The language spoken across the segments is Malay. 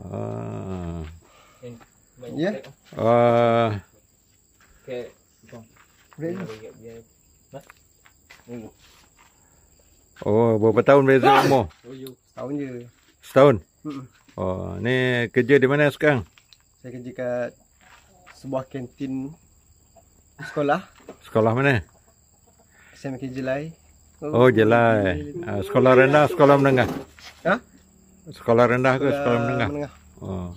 Ah. Ya. Ah. Oh, berapa tahun beza ah. umur? Oh, tahun je. Setahun? Oh, ni kerja di mana sekarang? Saya kerja kat sebuah kantin sekolah. Sekolah mana? SMK Jelai. Oh, oh Jelai. Ah, sekolah rendah, sekolah menengah. Ha? Sekolah rendah sekolah ke sekolah menengah? menengah. Oh.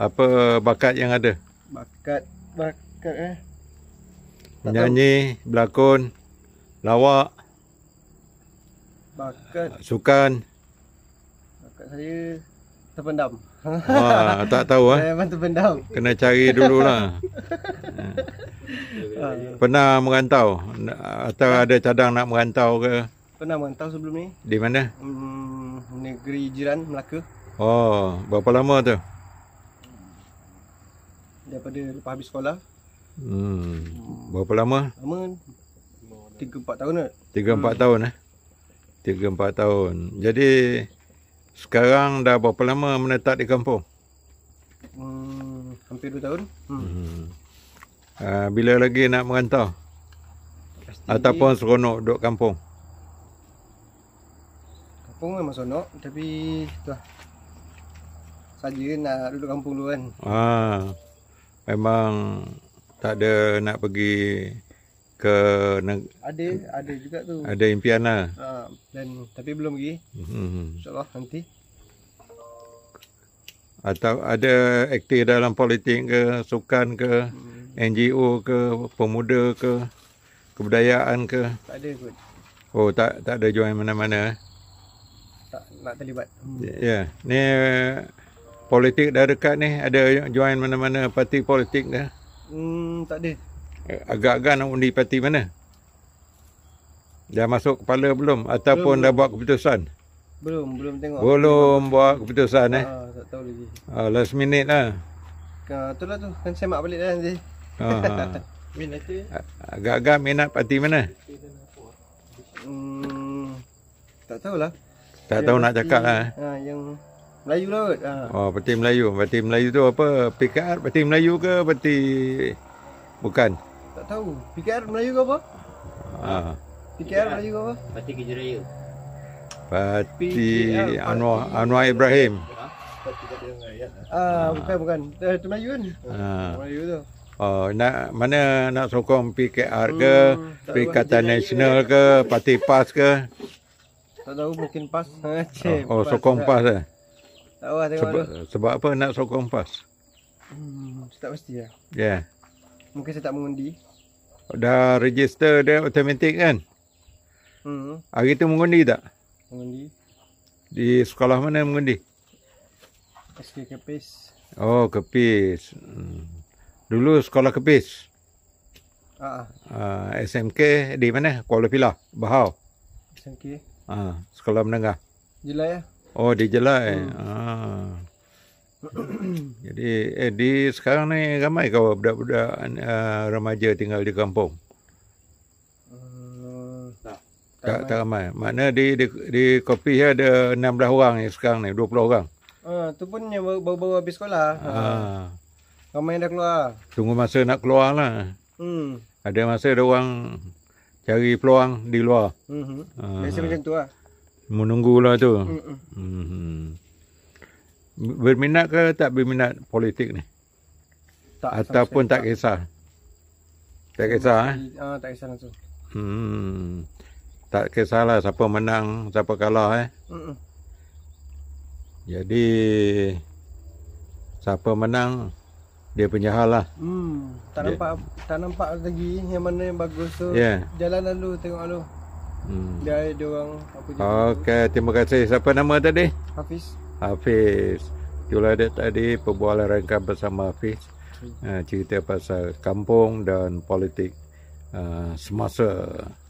Apa bakat yang ada? Bakat bakat eh. Menyanyi, berlakon, lawak. Bakat sukan. Bakat saya terpendam. Wah, tak tahu ah. Memang terpendam. Kena cari dululah. Ah. Pernah merantau atau ada cadang nak merantau ke? Pernah merantau sebelum ni. Di mana? Hmm, negeri jiran Melaka. Oh, berapa lama tu? Daripada lepas habis sekolah. Hmm. Berapa lama? Lama. 3 4 tahun ah. 3 4 hmm. tahun eh. 3 4 tahun. Jadi sekarang dah berapa lama menetap di kampung? Hmm, hampir 2 tahun. Hmm. hmm. Uh, bila lagi nak merantau? Pasti... Ataupun seronok duduk kampung? kampung memang senok tapi itulah saja nak duduk kampung dulu kan ha memang tak ada nak pergi ke neg- ada ada juga tu ada impian lah ha, dan tapi belum pergi hmm. insyaallah nanti atau ada aktif dalam politik ke sukan ke hmm. NGO ke pemuda ke kebudayaan ke tak ada kot oh tak tak ada join mana-mana eh? tak nak terlibat. Hmm. Ya. ya. Ni eh, politik dah dekat ni ada join mana-mana parti politik dah? Hmm tak ada. Eh, agak-agak nak undi parti mana? Dah masuk kepala belum ataupun belum. dah buat keputusan? Belum, belum tengok. Belum buat keputusan eh. Ha, tak tahu lagi. Ha, last minute lah. Ha, tu lah tu. Kan semak balik dah nanti. Ha. Ah, Min Agak-agak minat parti mana? Hmm, tak tahulah. Tak tahu nak cakap lah. Ha, yang Melayu laut. Ah. Oh, peti Melayu. Peti Melayu tu apa? PKR peti Melayu ke parti Bukan. Tak tahu. PKR Melayu ke apa? Ha. Ah. PKR Melayu ke apa? Peti Kejeraya. Parti Anwar, Anwar Ibrahim. Ah, ah bukan bukan. Itu eh, Melayu kan? Ah. Melayu tu. Oh, nak mana nak sokong PKR ke, hmm, lah. Pikatan Nasional ke, Parti PAS ke? Tak tahu mungkin pas. Oh, Cik, oh, pas sokong tak. Lah. pas eh. tahu lah tengok sebab, Sebab apa nak sokong pas? Hmm, tak pasti lah. Ya. Yeah. Mungkin saya tak mengundi. Dah register dia automatik kan? Hmm. Hari tu mengundi tak? Mengundi. Di sekolah mana mengundi? SK Kepis. Oh, Kepis. Hmm. Dulu sekolah Kepis? Ah. Uh, ah. ah, SMK di mana? Kuala Pilah? Bahau? SMK. Ha, sekolah menengah. Jelai ya? Oh, di Jelai. Hmm. Ha. Jadi eh di sekarang ni ramai kau budak-budak uh, remaja tinggal di kampung. Hmm, tak, tak, tak ramai. ramai. Makna di di, di kopi dia ada 16 orang ni sekarang ni, dua puluh orang. Ah, tu pun yang baru-baru habis sekolah. Ah. ah. Ramai yang dah keluar. Tunggu masa nak keluar lah. Hmm. Ada masa ada orang cari peluang di luar. Mhm. uh macam tu lah. Menunggulah tu. Mhm. uh Berminat ke tak berminat politik ni? Tak ataupun tak kisah. Tak kisah eh? Ah, tak kisah langsung. Hmm. Tak kisahlah siapa menang, siapa kalah eh. Mm-mm. Jadi siapa menang dia punya hal lah. Hmm, tak dia. nampak tak nampak lagi yang mana yang bagus tu. Yeah. Jalan lalu tengok lalu. Hmm. Dia ada orang apa Okey, terima kasih. Siapa nama tadi? Hafiz. Hafiz. Itulah dia tadi perbualan rangka bersama Hafiz. Hmm. cerita pasal kampung dan politik uh, semasa